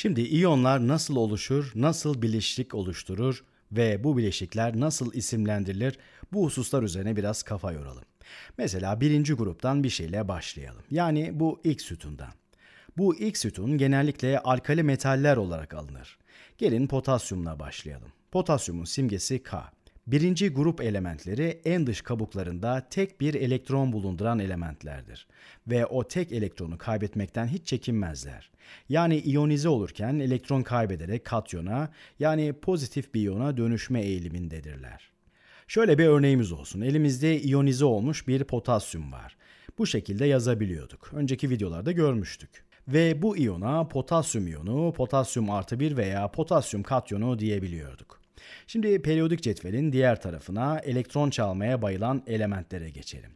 Şimdi iyonlar nasıl oluşur, nasıl bileşik oluşturur ve bu bileşikler nasıl isimlendirilir bu hususlar üzerine biraz kafa yoralım. Mesela birinci gruptan bir şeyle başlayalım. Yani bu X sütundan. Bu X sütun genellikle alkali metaller olarak alınır. Gelin potasyumla başlayalım. Potasyumun simgesi K. Birinci grup elementleri en dış kabuklarında tek bir elektron bulunduran elementlerdir ve o tek elektronu kaybetmekten hiç çekinmezler. Yani iyonize olurken elektron kaybederek katyona yani pozitif bir iyona dönüşme eğilimindedirler. Şöyle bir örneğimiz olsun. Elimizde iyonize olmuş bir potasyum var. Bu şekilde yazabiliyorduk. Önceki videolarda görmüştük. Ve bu iyona potasyum iyonu, potasyum artı 1 veya potasyum katyonu diyebiliyorduk. Şimdi periyodik cetvelin diğer tarafına elektron çalmaya bayılan elementlere geçelim.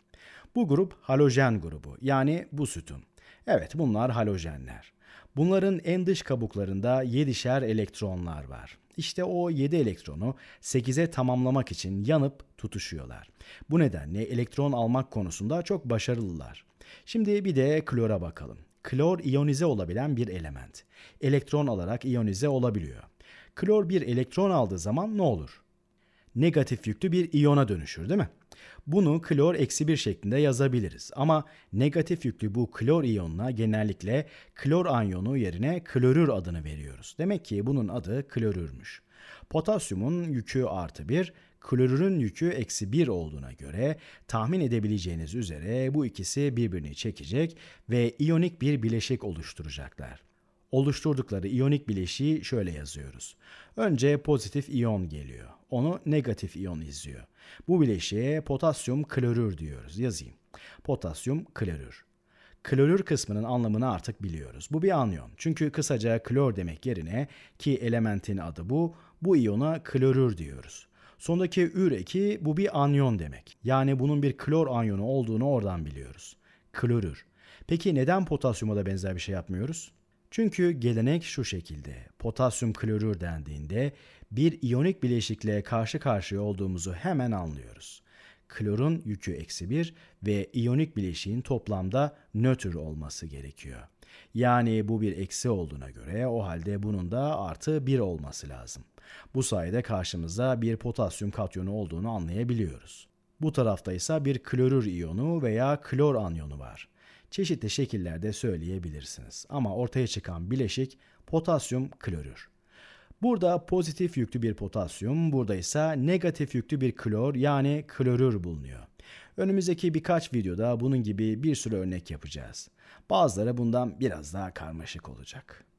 Bu grup halojen grubu yani bu sütun. Evet bunlar halojenler. Bunların en dış kabuklarında 7'şer elektronlar var. İşte o 7 elektronu 8'e tamamlamak için yanıp tutuşuyorlar. Bu nedenle elektron almak konusunda çok başarılılar. Şimdi bir de klora bakalım. Klor iyonize olabilen bir element. Elektron alarak iyonize olabiliyor klor bir elektron aldığı zaman ne olur? Negatif yüklü bir iyona dönüşür değil mi? Bunu klor eksi bir şeklinde yazabiliriz ama negatif yüklü bu klor iyonuna genellikle klor anyonu yerine klorür adını veriyoruz. Demek ki bunun adı klorürmüş. Potasyumun yükü artı 1, klorürün yükü eksi 1 olduğuna göre tahmin edebileceğiniz üzere bu ikisi birbirini çekecek ve iyonik bir bileşik oluşturacaklar oluşturdukları iyonik bileşiği şöyle yazıyoruz. Önce pozitif iyon geliyor. Onu negatif iyon izliyor. Bu bileşiğe potasyum klorür diyoruz. Yazayım. Potasyum klorür. Klorür kısmının anlamını artık biliyoruz. Bu bir anyon. Çünkü kısaca klor demek yerine ki elementin adı bu, bu iyona klorür diyoruz. Sondaki ür eki bu bir anyon demek. Yani bunun bir klor anyonu olduğunu oradan biliyoruz. Klorür. Peki neden potasyuma da benzer bir şey yapmıyoruz? Çünkü gelenek şu şekilde. Potasyum klorür dendiğinde bir iyonik bileşikle karşı karşıya olduğumuzu hemen anlıyoruz. Klorun yükü eksi 1 ve iyonik bileşiğin toplamda nötr olması gerekiyor. Yani bu bir eksi olduğuna göre o halde bunun da artı 1 olması lazım. Bu sayede karşımızda bir potasyum katyonu olduğunu anlayabiliyoruz. Bu tarafta ise bir klorür iyonu veya klor anyonu var çeşitli şekillerde söyleyebilirsiniz. Ama ortaya çıkan bileşik potasyum klorür. Burada pozitif yüklü bir potasyum, burada ise negatif yüklü bir klor yani klorür bulunuyor. Önümüzdeki birkaç videoda bunun gibi bir sürü örnek yapacağız. Bazıları bundan biraz daha karmaşık olacak.